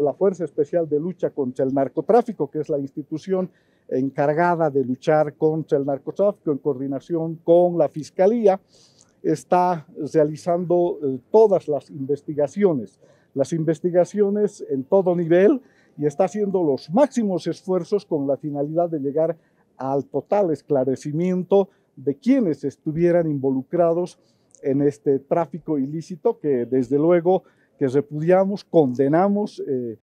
la Fuerza Especial de Lucha contra el Narcotráfico, que es la institución encargada de luchar contra el narcotráfico en coordinación con la Fiscalía, está realizando eh, todas las investigaciones, las investigaciones en todo nivel y está haciendo los máximos esfuerzos con la finalidad de llegar al total esclarecimiento de quienes estuvieran involucrados en este tráfico ilícito que desde luego que repudiamos, condenamos eh,